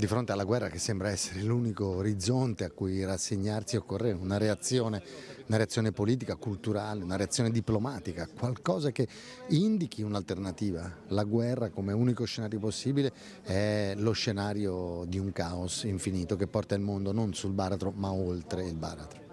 Di fronte alla guerra che sembra essere l'unico orizzonte a cui rassegnarsi occorre una reazione, una reazione politica, culturale, una reazione diplomatica, qualcosa che indichi un'alternativa. La guerra come unico scenario possibile è lo scenario di un caos infinito che porta il mondo non sul baratro ma oltre il baratro.